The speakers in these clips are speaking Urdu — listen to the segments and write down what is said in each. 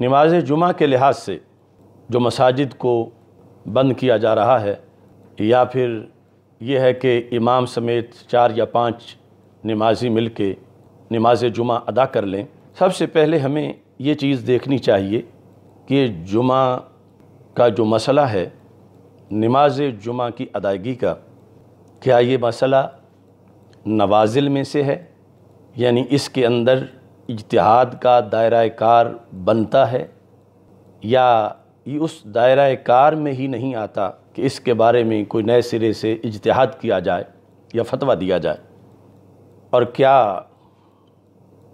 نماز جمعہ کے لحاظ سے جو مساجد کو بند کیا جا رہا ہے یا پھر یہ ہے کہ امام سمیت چار یا پانچ نمازی مل کے نماز جمعہ ادا کر لیں سب سے پہلے ہمیں یہ چیز دیکھنی چاہیے کہ جمعہ کا جو مسئلہ ہے نماز جمعہ کی ادائیگی کا کیا یہ مسئلہ نوازل میں سے ہے یعنی اس کے اندر اجتہاد کا دائرہ کار بنتا ہے یا یہ اس دائرہ کار میں ہی نہیں آتا کہ اس کے بارے میں کوئی نئے سرے سے اجتہاد کیا جائے یا فتویٰ دیا جائے اور کیا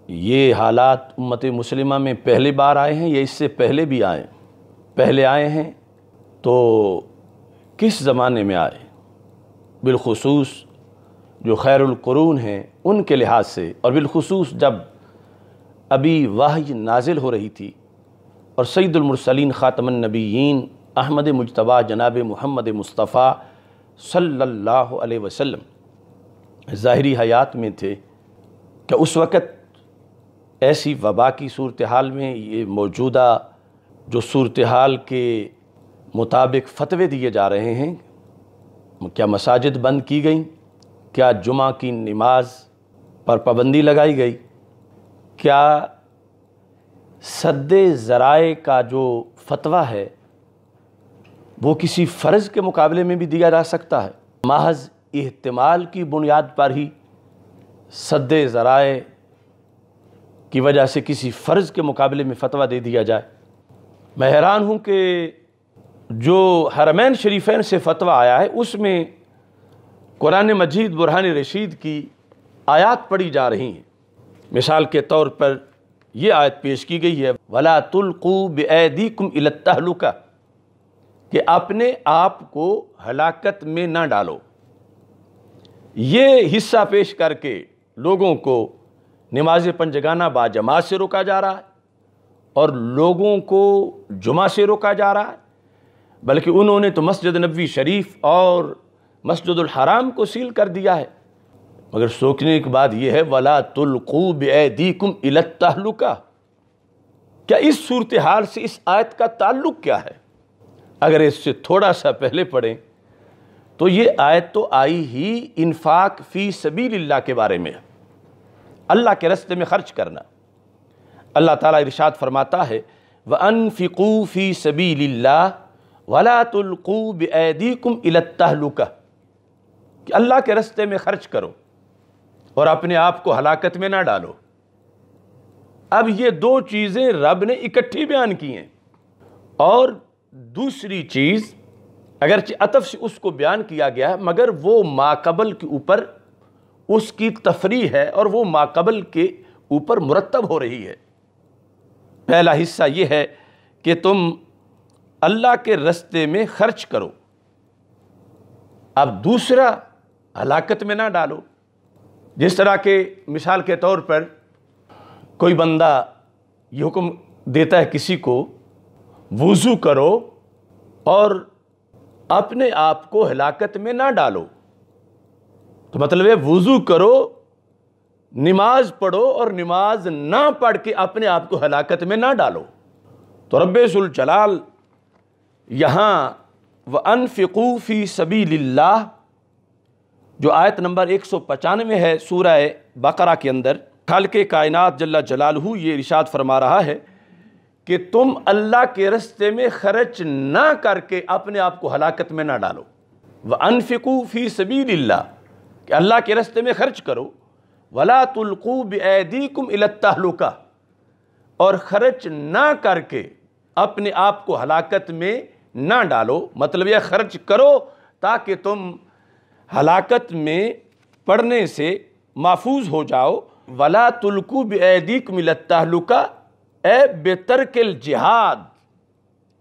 یہ حالات امت مسلمہ میں پہلی بار آئے ہیں یا اس سے پہلے بھی آئے پہلے آئے ہیں تو کس زمانے میں آئے بالخصوص جو خیر القرون ہیں ان کے لحاظ سے اور بالخصوص جب ابھی واہ نازل ہو رہی تھی اور سید المرسلین خاتم النبیین احمد مجتبہ جناب محمد مصطفیٰ صلی اللہ علیہ وسلم ظاہری حیات میں تھے کہ اس وقت ایسی وبا کی صورتحال میں یہ موجودہ جو صورتحال کے مطابق فتوے دیے جا رہے ہیں کیا مساجد بند کی گئیں کیا جمعہ کی نماز پر پابندی لگائی گئی کیا صد ذرائع کا جو فتویٰ ہے وہ کسی فرض کے مقابلے میں بھی دیا جا سکتا ہے محض احتمال کی بنیاد پر ہی صد ذرائع کی وجہ سے کسی فرض کے مقابلے میں فتویٰ دے دیا جائے میں حیران ہوں کہ جو حرمین شریفین سے فتویٰ آیا ہے اس میں قرآن مجید برہان رشید کی آیات پڑی جا رہی ہیں مثال کے طور پر یہ آیت پیش کی گئی ہے وَلَا تُلْقُوا بِعَيْدِكُمْ إِلَى القا کہ اپنے آپ کو ہلاکت میں نہ ڈالو یہ حصہ پیش کر کے لوگوں کو نماز پنجگانہ جماعت سے روکا جا رہا ہے اور لوگوں کو جمعہ سے روکا جا رہا ہے بلکہ انہوں نے تو مسجد نبوی شریف اور مسجد الحرام کو سیل کر دیا ہے مگر سوچنے کے بعد یہ ہے وَلَا تُلْقُوا بِعَيْدِيكُمْ إِلَى التَّحْلُقَ کیا اس صورتحال سے اس آیت کا تعلق کیا ہے اگر اس سے تھوڑا سا پہلے پڑھیں تو یہ آیت تو آئی ہی انفاق فی سبیل اللہ کے بارے میں اللہ کے رستے میں خرچ کرنا اللہ تعالیٰ ارشاد فرماتا ہے وَأَنفِقُوا فِي سَبِيلِ اللَّهِ وَلَا تُلْقُوا بِعَيْدِيكُمْ إِلَى التَّحْلُقَ کہ اللہ کے رستے میں خرچ کرو اور اپنے آپ کو ہلاکت میں نہ ڈالو اب یہ دو چیزیں رب نے اکٹھی بیان کی ہیں اور دوسری چیز اگرچہ عطف سے اس کو بیان کیا گیا ہے مگر وہ ما قبل کے اوپر اس کی تفریح ہے اور وہ ما قبل کے اوپر مرتب ہو رہی ہے پہلا حصہ یہ ہے کہ تم اللہ کے رستے میں خرچ کرو اب دوسرا ہلاکت میں نہ ڈالو جس طرح کے مثال کے طور پر کوئی بندہ یہ حکم دیتا ہے کسی کو وضو کرو اور اپنے آپ کو ہلاکت میں نہ ڈالو تو مطلب ہے وضو کرو نماز پڑھو اور نماز نہ پڑھ کے اپنے آپ کو ہلاکت میں نہ ڈالو تو رب سلجلال یہاں وَأَنفِقُوا انفقوفی سَبِيلِ اللَّهِ جو آیت نمبر ایک سو پچانوے ہے سورہ بقرہ کے اندر خلق کائنات جلہ جلالہ یہ ارشاد فرما رہا ہے کہ تم اللہ کے رستے میں خرچ نہ کر کے اپنے آپ کو ہلاکت میں نہ ڈالو وَأَنفِقُوا فِي سَبِيلِ اللَّهِ کہ اللہ کے رستے میں خرچ کرو وَلَا تُلْقُوا بِعَيْدِيكُمْ إِلَى التلکا اور خرچ نہ کر کے اپنے آپ کو ہلاکت میں نہ ڈالو مطلب یہ خرچ کرو تاکہ تم ہلاکت میں پڑھنے سے محفوظ ہو جاؤ ولا تلکو بدیک ملت تعلقہ اے بے ترکل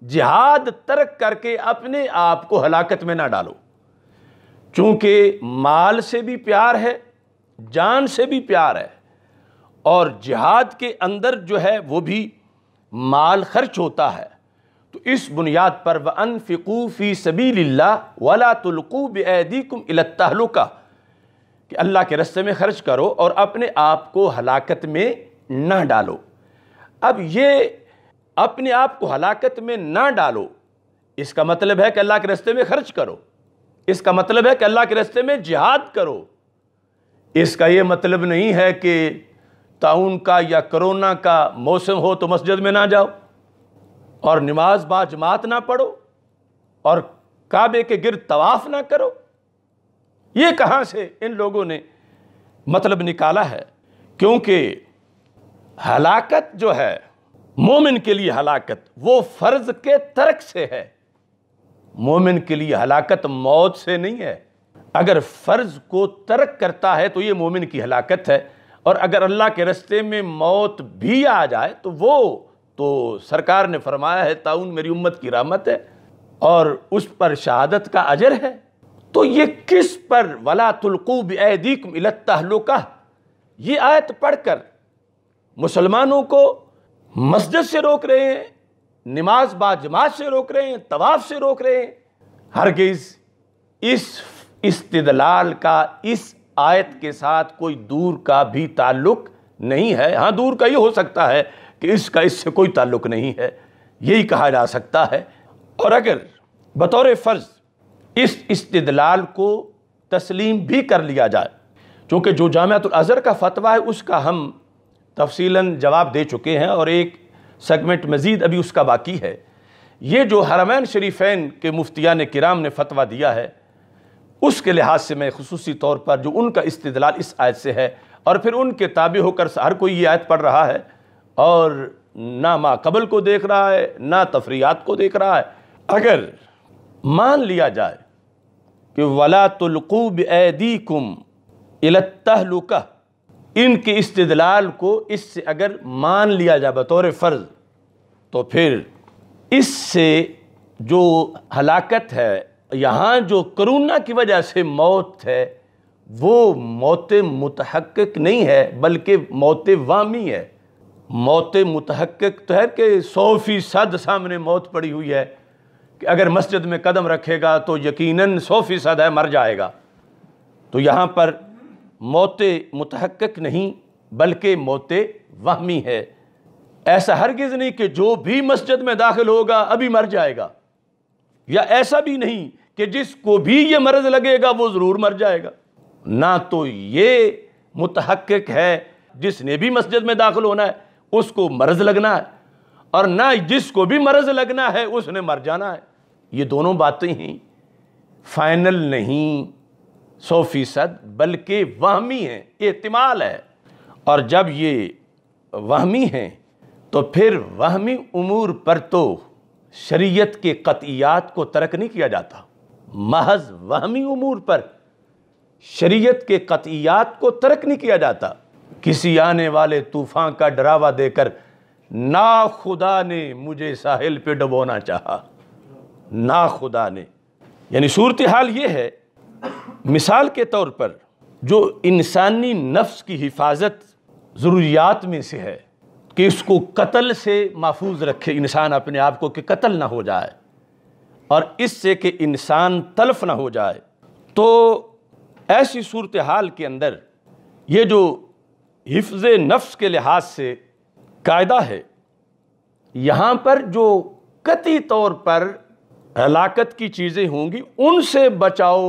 جہاد ترک کر کے اپنے آپ کو ہلاکت میں نہ ڈالو چونکہ مال سے بھی پیار ہے جان سے بھی پیار ہے اور جہاد کے اندر جو ہے وہ بھی مال خرچ ہوتا ہے تو اس بنیاد پر وہ فِي سبیل اللہ وَلَا تُلْقُوا عیدی إِلَى الکا کہ اللہ کے رسے میں خرچ کرو اور اپنے آپ کو ہلاکت میں نہ ڈالو اب یہ اپنے آپ کو ہلاکت میں نہ ڈالو اس کا مطلب ہے کہ اللہ کے رستے میں خرچ کرو اس کا مطلب ہے کہ اللہ کے رستے میں جہاد کرو اس کا یہ مطلب نہیں ہے کہ تعاون کا یا کرونا کا موسم ہو تو مسجد میں نہ جاؤ اور نماز جماعت نہ پڑھو اور کعبے کے گرد طواف نہ کرو یہ کہاں سے ان لوگوں نے مطلب نکالا ہے کیونکہ ہلاکت جو ہے مومن کے لیے ہلاکت وہ فرض کے ترک سے ہے مومن کے لیے ہلاکت موت سے نہیں ہے اگر فرض کو ترک کرتا ہے تو یہ مومن کی ہلاکت ہے اور اگر اللہ کے رستے میں موت بھی آ جائے تو وہ تو سرکار نے فرمایا ہے تعاون میری امت کی رحمت ہے اور اس پر شہادت کا اجر ہے تو یہ کس پر ولا تلقوبی یہ آیت پڑھ کر مسلمانوں کو مسجد سے روک رہے ہیں نماز جماعت سے روک رہے ہیں طواف سے روک رہے ہیں ہرگز اس استدلال کا اس آیت کے ساتھ کوئی دور کا بھی تعلق نہیں ہے ہاں دور کا ہی ہو سکتا ہے کہ اس کا اس سے کوئی تعلق نہیں ہے یہی کہا جا سکتا ہے اور اگر بطور فرض اس استدلال کو تسلیم بھی کر لیا جائے چونکہ جو جامعہ الازہر کا فتویٰ ہے اس کا ہم تفصیلاً جواب دے چکے ہیں اور ایک سیگمنٹ مزید ابھی اس کا باقی ہے یہ جو حرمین شریفین کے مفتیان کرام نے فتویٰ دیا ہے اس کے لحاظ سے میں خصوصی طور پر جو ان کا استدلال اس آیت سے ہے اور پھر ان کے تابع ہو کر ہر کوئی یہ آیت پڑھ رہا ہے اور نہ ماقبل کو دیکھ رہا ہے نہ تفریحات کو دیکھ رہا ہے اگر مان لیا جائے کہ وَلَا تُلْقُوا بِعَيْدِيكُمْ إِلَى القہ ان کے استدلال کو اس سے اگر مان لیا جائے بطور فرض تو پھر اس سے جو ہلاکت ہے یہاں جو کرونا کی وجہ سے موت ہے وہ موت متحقق نہیں ہے بلکہ موت وامی ہے موت متحقق تو ہے کہ سو فیصد سامنے موت پڑی ہوئی ہے کہ اگر مسجد میں قدم رکھے گا تو یقیناً سو فیصد ہے مر جائے گا تو یہاں پر موت متحقق نہیں بلکہ موت وہمی ہے ایسا ہرگز نہیں کہ جو بھی مسجد میں داخل ہوگا ابھی مر جائے گا یا ایسا بھی نہیں کہ جس کو بھی یہ مرض لگے گا وہ ضرور مر جائے گا نہ تو یہ متحقق ہے جس نے بھی مسجد میں داخل ہونا ہے اس کو مرض لگنا ہے اور نہ جس کو بھی مرض لگنا ہے اس نے مر جانا ہے یہ دونوں باتیں ہیں فائنل نہیں سو فیصد بلکہ وہمی ہیں احتمال ہے اور جب یہ وہمی ہیں تو پھر وہمی امور پر تو شریعت کے قطعیات کو ترک نہیں کیا جاتا محض وہمی امور پر شریعت کے قطعیات کو ترک نہیں کیا جاتا کسی آنے والے طوفان کا ڈراوا دے کر نا خدا نے مجھے ساحل پہ ڈبونا چاہا نا خدا نے یعنی صورتحال یہ ہے مثال کے طور پر جو انسانی نفس کی حفاظت ضروریات میں سے ہے کہ اس کو قتل سے محفوظ رکھے انسان اپنے آپ کو کہ قتل نہ ہو جائے اور اس سے کہ انسان تلف نہ ہو جائے تو ایسی صورتحال کے اندر یہ جو حفظ نفس کے لحاظ سے قاعدہ ہے یہاں پر جو قطعی طور پر ہلاکت کی چیزیں ہوں گی ان سے بچاؤ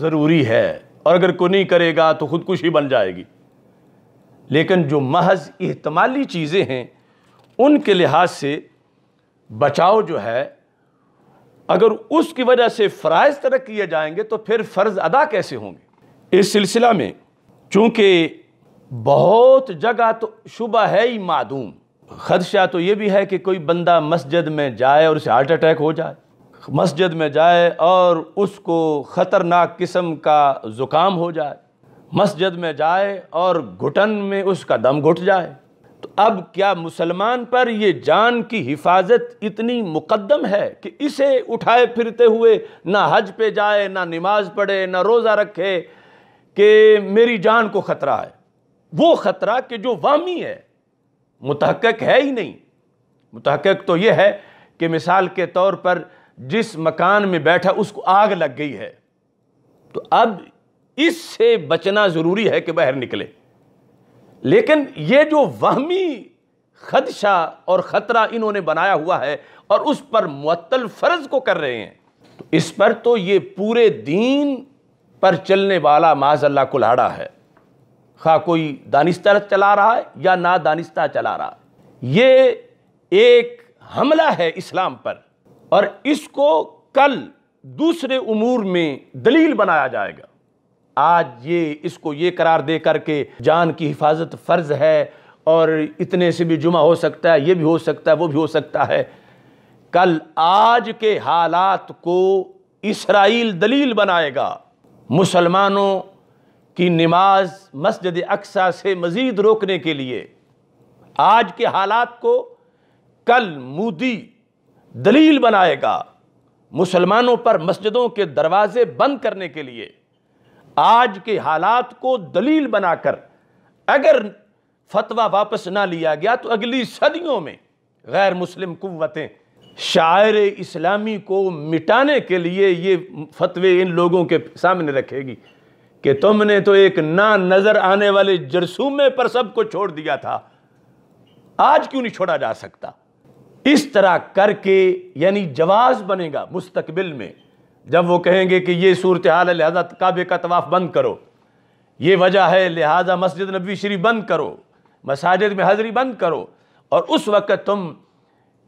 ضروری ہے اور اگر کوئی نہیں کرے گا تو خودکشی بن جائے گی لیکن جو محض احتمالی چیزیں ہیں ان کے لحاظ سے بچاؤ جو ہے اگر اس کی وجہ سے فرائض طرح کیے جائیں گے تو پھر فرض ادا کیسے ہوں گے اس سلسلہ میں چونکہ بہت جگہ تو شبہ ہے ہی معدوم خدشہ تو یہ بھی ہے کہ کوئی بندہ مسجد میں جائے اور اسے ہارٹ اٹیک ہو جائے مسجد میں جائے اور اس کو خطرناک قسم کا زکام ہو جائے مسجد میں جائے اور گھٹن میں اس کا دم گھٹ جائے تو اب کیا مسلمان پر یہ جان کی حفاظت اتنی مقدم ہے کہ اسے اٹھائے پھرتے ہوئے نہ حج پہ جائے نہ نماز پڑھے نہ روزہ رکھے کہ میری جان کو خطرہ ہے وہ خطرہ کہ جو وامی ہے متحقق ہے ہی نہیں متحقق تو یہ ہے کہ مثال کے طور پر جس مکان میں بیٹھا اس کو آگ لگ گئی ہے تو اب اس سے بچنا ضروری ہے کہ باہر نکلے لیکن یہ جو وہمی خدشہ اور خطرہ انہوں نے بنایا ہوا ہے اور اس پر معطل فرض کو کر رہے ہیں تو اس پر تو یہ پورے دین پر چلنے والا معاذ اللہ کلاڑا ہے خواہ کوئی دانستہ چلا رہا ہے یا نادانستہ چلا رہا ہے یہ ایک حملہ ہے اسلام پر اور اس کو کل دوسرے امور میں دلیل بنایا جائے گا آج یہ اس کو یہ قرار دے کر کے جان کی حفاظت فرض ہے اور اتنے سے بھی جمعہ ہو سکتا ہے یہ بھی ہو سکتا ہے وہ بھی ہو سکتا ہے کل آج کے حالات کو اسرائیل دلیل بنائے گا مسلمانوں کی نماز مسجد اقسا سے مزید روکنے کے لیے آج کے حالات کو کل مودی دلیل بنائے گا مسلمانوں پر مسجدوں کے دروازے بند کرنے کے لیے آج کے حالات کو دلیل بنا کر اگر فتویٰ واپس نہ لیا گیا تو اگلی صدیوں میں غیر مسلم قوتیں شاعر اسلامی کو مٹانے کے لیے یہ فتوے ان لوگوں کے سامنے رکھے گی کہ تم نے تو ایک نا نظر آنے والے جرسومے پر سب کو چھوڑ دیا تھا آج کیوں نہیں چھوڑا جا سکتا اس طرح کر کے یعنی جواز بنے گا مستقبل میں جب وہ کہیں گے کہ یہ صورتحال ہے لہٰذا کعبے کا طواف بند کرو یہ وجہ ہے لہذا مسجد نبی شری بند کرو مساجد میں حاضری بند کرو اور اس وقت تم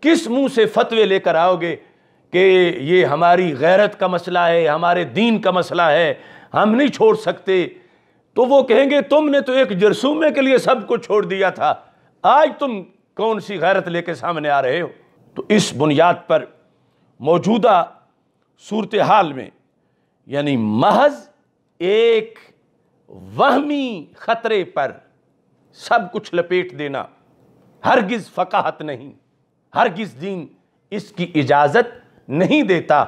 کس منہ سے فتوے لے کر آؤ گے کہ یہ ہماری غیرت کا مسئلہ ہے ہمارے دین کا مسئلہ ہے ہم نہیں چھوڑ سکتے تو وہ کہیں گے تم نے تو ایک جرسومے کے لیے سب کو چھوڑ دیا تھا آج تم کون سی غیرت لے کے سامنے آ رہے ہو تو اس بنیاد پر موجودہ صورتحال میں یعنی محض ایک وہمی خطرے پر سب کچھ لپیٹ دینا ہرگز فقاحت نہیں ہرگز دین اس کی اجازت نہیں دیتا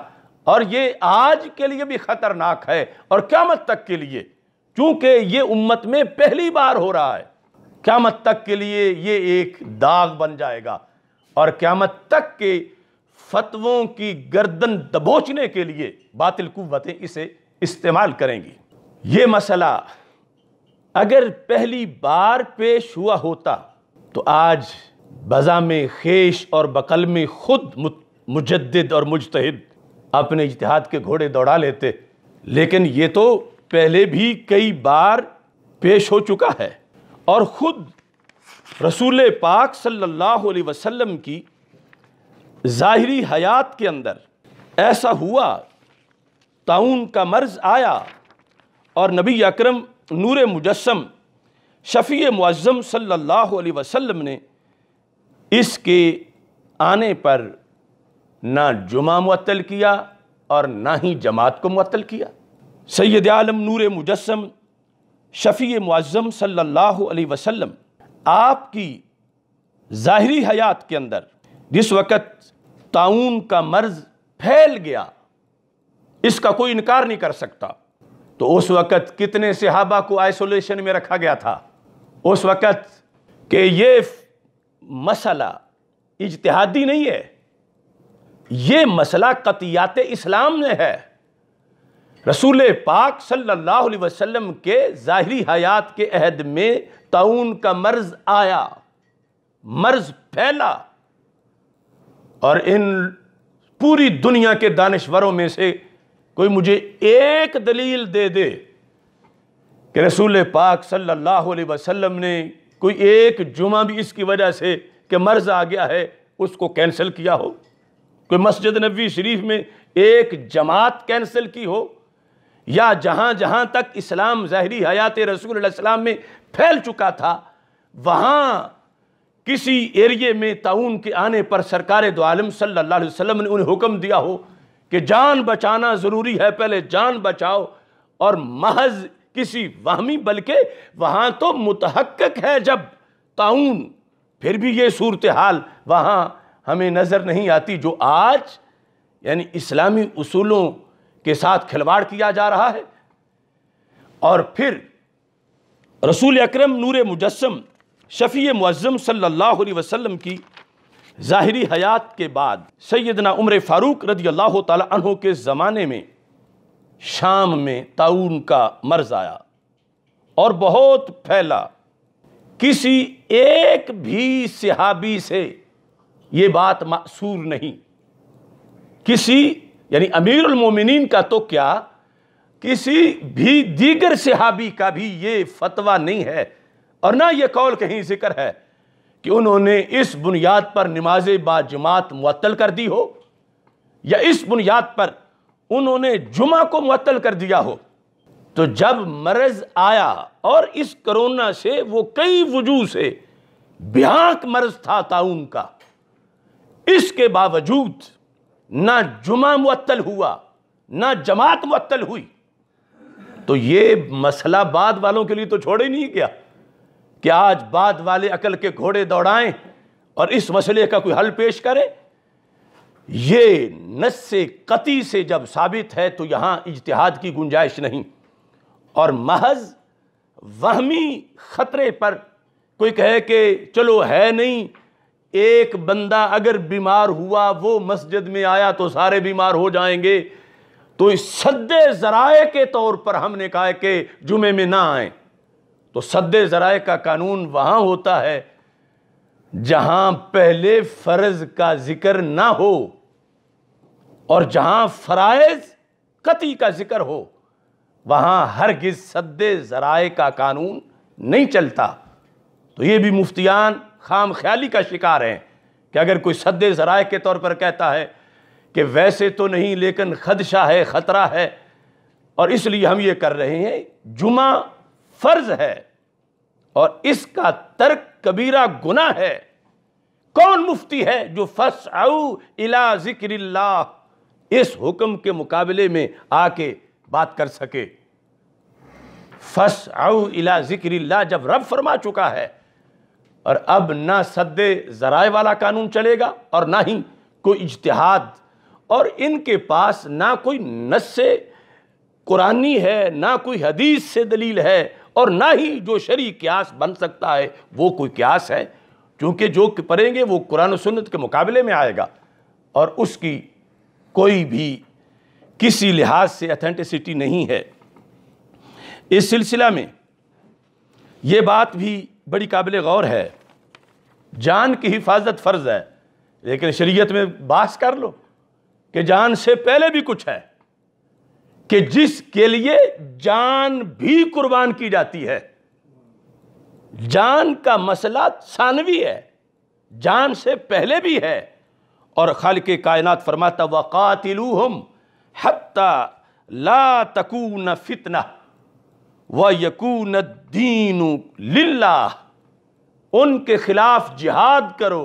اور یہ آج کے لیے بھی خطرناک ہے اور قیامت تک کے لیے چونکہ یہ امت میں پہلی بار ہو رہا ہے قیامت تک کے لیے یہ ایک داغ بن جائے گا اور قیامت تک کے فتووں کی گردن دبوچنے کے لیے باطل قوتیں اسے استعمال کریں گی یہ مسئلہ اگر پہلی بار پیش ہوا ہوتا تو آج بزا میں خیش اور بقل میں خود مجدد اور مجتہد اپنے اجتہاد کے گھوڑے دوڑا لیتے لیکن یہ تو پہلے بھی کئی بار پیش ہو چکا ہے اور خود رسول پاک صلی اللہ علیہ وسلم کی ظاہری حیات کے اندر ایسا ہوا تعاون کا مرض آیا اور نبی اکرم نور مجسم شفیع معظم صلی اللہ علیہ وسلم نے اس کے آنے پر نہ جمعہ معطل کیا اور نہ ہی جماعت کو معطل کیا سید عالم نور مجسم شفیع معظم صلی اللہ علیہ وسلم آپ کی ظاہری حیات کے اندر جس وقت تعاون کا مرض پھیل گیا اس کا کوئی انکار نہیں کر سکتا تو اس وقت کتنے صحابہ کو آئسولیشن میں رکھا گیا تھا اس وقت کہ یہ مسئلہ اجتحادی نہیں ہے یہ مسئلہ قطیات اسلام میں ہے رسول پاک صلی اللہ علیہ وسلم کے ظاہری حیات کے عہد میں تعاون کا مرض آیا مرض پھیلا اور ان پوری دنیا کے دانشوروں میں سے کوئی مجھے ایک دلیل دے دے کہ رسول پاک صلی اللہ علیہ وسلم نے کوئی ایک جمعہ بھی اس کی وجہ سے کہ مرض آ گیا ہے اس کو کینسل کیا ہو کوئی مسجد نبوی شریف میں ایک جماعت کینسل کی ہو یا جہاں جہاں تک اسلام ظاہری حیات رسول علیہ السلام میں پھیل چکا تھا وہاں کسی ایریے میں تعاون کے آنے پر سرکار دو عالم صلی اللہ علیہ وسلم نے انہیں حکم دیا ہو کہ جان بچانا ضروری ہے پہلے جان بچاؤ اور محض کسی وہمی بلکہ وہاں تو متحقق ہے جب تعاون پھر بھی یہ صورتحال وہاں ہمیں نظر نہیں آتی جو آج یعنی اسلامی اصولوں کے ساتھ کھلواڑ کیا جا رہا ہے اور پھر رسول اکرم نور مجسم شفیع معظم صلی اللہ علیہ وسلم کی ظاہری حیات کے بعد سیدنا عمر فاروق رضی اللہ تعالی عنہ کے زمانے میں شام میں تعاون کا مرض آیا اور بہت پھیلا کسی ایک بھی صحابی سے یہ بات معصور نہیں کسی یعنی امیر المومنین کا تو کیا کسی بھی دیگر صحابی کا بھی یہ فتویٰ نہیں ہے اور نہ یہ قول کہیں ذکر ہے کہ انہوں نے اس بنیاد پر نماز با جماعت معطل کر دی ہو یا اس بنیاد پر انہوں نے جمعہ کو معطل کر دیا ہو تو جب مرض آیا اور اس کرونا سے وہ کئی وجوہ سے بیاک مرض تھا تعاون کا اس کے باوجود نہ جمعہ معطل ہوا نہ جماعت معطل ہوئی تو یہ مسئلہ بعد والوں کے لیے تو چھوڑے نہیں گیا کہ آج بعد والے عقل کے گھوڑے دوڑائیں اور اس مسئلے کا کوئی حل پیش کرے یہ نس سے قطی سے جب ثابت ہے تو یہاں اجتہاد کی گنجائش نہیں اور محض وہمی خطرے پر کوئی کہے کہ چلو ہے نہیں ایک بندہ اگر بیمار ہوا وہ مسجد میں آیا تو سارے بیمار ہو جائیں گے تو اس سد ذرائع کے طور پر ہم نے کہا کہ جمعے میں نہ آئیں تو صد ذرائع کا قانون وہاں ہوتا ہے جہاں پہلے فرض کا ذکر نہ ہو اور جہاں فرائض قطعی کا ذکر ہو وہاں ہر گز صد ذرائع کا قانون نہیں چلتا تو یہ بھی مفتیان خام خیالی کا شکار ہیں کہ اگر کوئی سد ذرائع کے طور پر کہتا ہے کہ ویسے تو نہیں لیکن خدشہ ہے خطرہ ہے اور اس لیے ہم یہ کر رہے ہیں جمعہ فرض ہے اور اس کا ترک کبیرہ گناہ ہے کون مفتی ہے جو فس اُلا ذکر اللہ اس حکم کے مقابلے میں آ کے بات کر سکے فس اُلا ذکر اللہ جب رب فرما چکا ہے اور اب نہ سد ذرائع والا قانون چلے گا اور نہ ہی کوئی اجتہاد اور ان کے پاس نہ کوئی نس سے قرآنی ہے نہ کوئی حدیث سے دلیل ہے اور نہ ہی جو شریع قیاس بن سکتا ہے وہ کوئی قیاس ہے چونکہ جو پڑھیں گے وہ قرآن و سنت کے مقابلے میں آئے گا اور اس کی کوئی بھی کسی لحاظ سے اتھینٹسٹی نہیں ہے اس سلسلہ میں یہ بات بھی بڑی قابل غور ہے جان کی حفاظت فرض ہے لیکن شریعت میں باس کر لو کہ جان سے پہلے بھی کچھ ہے کہ جس کے لیے جان بھی قربان کی جاتی ہے جان کا مسئلہ ثانوی ہے جان سے پہلے بھی ہے اور خالق کائنات فرماتا وَقَاتِلُوهُمْ حَتَّى لَا تَكُونَ فِتْنَةً وَيَكُونَ الدِّينُ لِلَّهِ ان کے خلاف جہاد کرو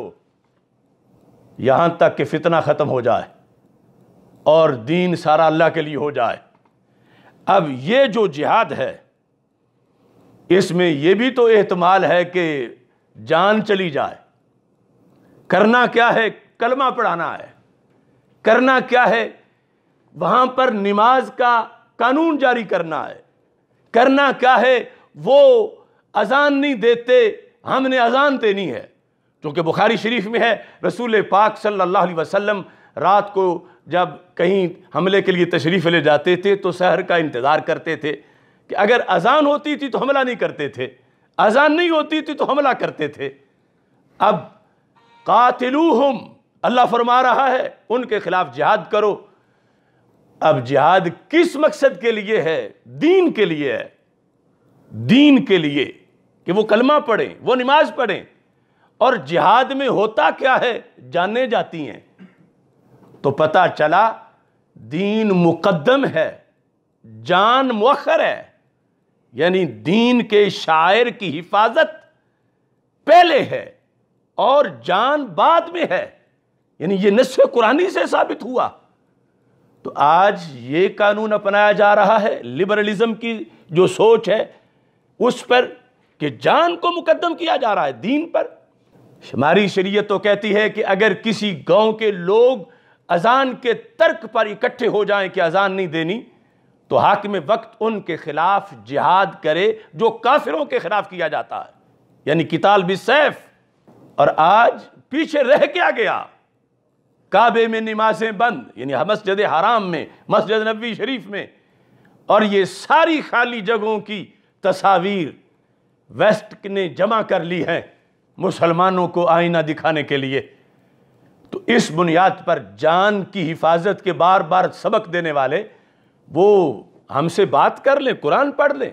یہاں تک کہ فتنہ ختم ہو جائے اور دین سارا اللہ کے لیے ہو جائے اب یہ جو جہاد ہے اس میں یہ بھی تو احتمال ہے کہ جان چلی جائے کرنا کیا ہے کلمہ پڑھانا ہے کرنا کیا ہے وہاں پر نماز کا قانون جاری کرنا ہے کرنا کیا ہے وہ ازان نہیں دیتے ہم نے اذان دینی ہے چونکہ بخاری شریف میں ہے رسول پاک صلی اللہ علیہ وسلم رات کو جب کہیں حملے کے لیے تشریف لے جاتے تھے تو سہر کا انتظار کرتے تھے کہ اگر اذان ہوتی تھی تو حملہ نہیں کرتے تھے اذان نہیں ہوتی تھی تو حملہ کرتے تھے اب قاتلوہم اللہ فرما رہا ہے ان کے خلاف جہاد کرو اب جہاد کس مقصد کے لیے ہے دین کے لیے ہے دین کے لیے کہ وہ کلمہ پڑھیں وہ نماز پڑھیں اور جہاد میں ہوتا کیا ہے جانے جاتی ہیں تو پتا چلا دین مقدم ہے جان مؤخر ہے یعنی دین کے شاعر کی حفاظت پہلے ہے اور جان بعد میں ہے یعنی یہ نصف قرآنی سے ثابت ہوا تو آج یہ قانون اپنایا جا رہا ہے لبرلزم کی جو سوچ ہے اس پر کہ جان کو مقدم کیا جا رہا ہے دین پر شماری شریعت تو کہتی ہے کہ اگر کسی گاؤں کے لوگ ازان کے ترک پر اکٹھے ہو جائیں کہ ازان نہیں دینی تو حاکم وقت ان کے خلاف جہاد کرے جو کافروں کے خلاف کیا جاتا ہے یعنی کتال بھی سیف اور آج پیچھے رہ کیا گیا کعبے میں نمازیں بند یعنی مسجد حرام میں مسجد نبی شریف میں اور یہ ساری خالی جگہوں کی تصاویر ویسٹ نے جمع کر لی ہے مسلمانوں کو آئینہ دکھانے کے لیے تو اس بنیاد پر جان کی حفاظت کے بار بار سبق دینے والے وہ ہم سے بات کر لیں قرآن پڑھ لیں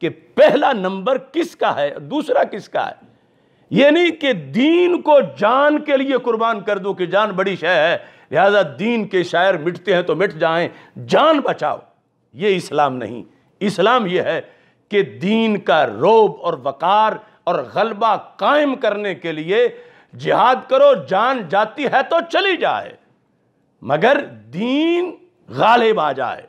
کہ پہلا نمبر کس کا ہے دوسرا کس کا ہے یہ نہیں کہ دین کو جان کے لیے قربان کر دو کہ جان بڑی شے ہے لہذا دین کے شاعر مٹتے ہیں تو مٹ جائیں جان بچاؤ یہ اسلام نہیں اسلام یہ ہے کہ دین کا روب اور وقار اور غلبہ قائم کرنے کے لیے جہاد کرو جان جاتی ہے تو چلی جائے مگر دین غالب آ جائے